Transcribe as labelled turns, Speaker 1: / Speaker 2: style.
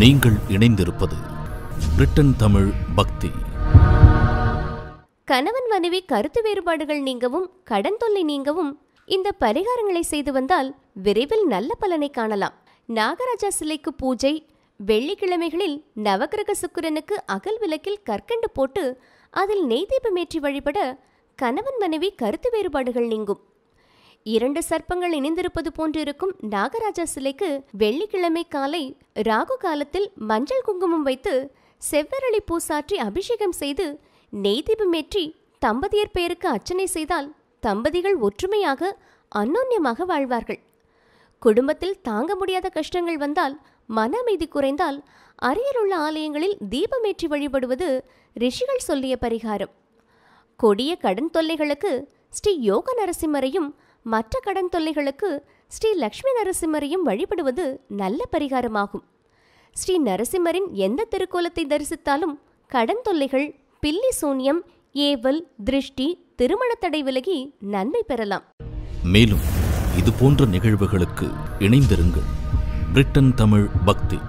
Speaker 1: நீங்கள் இணைந்திருப்பது பிரிட்டன் தமிழ் பக்தி
Speaker 2: கணவன் மனைவி கருத்து வேறுபாடுகள் நீங்கவும் கடன் தொல்லை நீங்கவும் இந்த பரிகாரங்களை செய்து வந்தால் விரைவில் நல்ல பலனை காணலாம் நாகராஜா சிலைக்கு பூஜை வெள்ளிக்கிழமைகளில் நவகிரக சுக்கிரனுக்கு அகல் விளக்கில் கற்கண்டு போட்டு அதில் நெய்தீபமேற்றி வழிபட கணவன் மனைவி கருத்து வேறுபாடுகள் நீங்கும் இரண்டு சர்ப்பங்கள் இணைந்திருப்பது போன்றிருக்கும் நாகராஜா சிலைக்கு வெள்ளிக்கிழமை காலை ராகு காலத்தில் மஞ்சள் குங்குமம் வைத்து செவ்வரளி பூ சாற்றி அபிஷேகம் செய்து நெய்தீபமேற்றி தம்பதியர் பெயருக்கு அர்ச்சனை செய்தால் தம்பதிகள் ஒற்றுமையாக அன்னோன்யமாக வாழ்வார்கள் குடும்பத்தில் தாங்க முடியாத கஷ்டங்கள் வந்தால் மன அமைதி குறைந்தால் அரியருள்ள ஆலயங்களில் தீபமேற்றி வழிபடுவது ரிஷிகள் சொல்லிய பரிகாரம் கொடிய கடன் தொல்லைகளுக்கு ஸ்ரீ யோக நரசிம்மரையும் மற்ற கடன் தொல்லைகளுக்கு ஸ்ரீ லக்ஷ்மி நரசிம்மரையும் வழிபடுவது நல்ல பரிகாரமாகும் ஸ்ரீ நரசிம்மரின் எந்த திருக்கோலத்தை தரிசித்தாலும் கடன் தொல்லைகள் பில்லி சூன்யம் ஏவல் திருஷ்டி திருமணத்தடை விலகி நன்மை பெறலாம்
Speaker 1: மேலும் இது போன்ற நிகழ்வுகளுக்கு இணைந்திருங்கள் பிரிட்டன் தமிழ் பக்தி